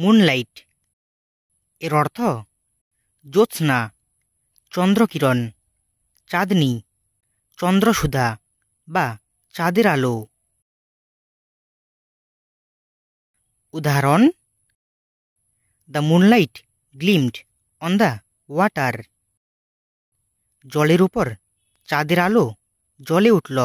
moonlight এর অর্থ জ্যোৎস্না চন্দ্রকিরণ চাঁদনি চন্দ্রসুধা বা চাঁদের আলো উদাহরণ the moonlight gleamed on the water জলের উপর চাঁদের আলো জলে উঠল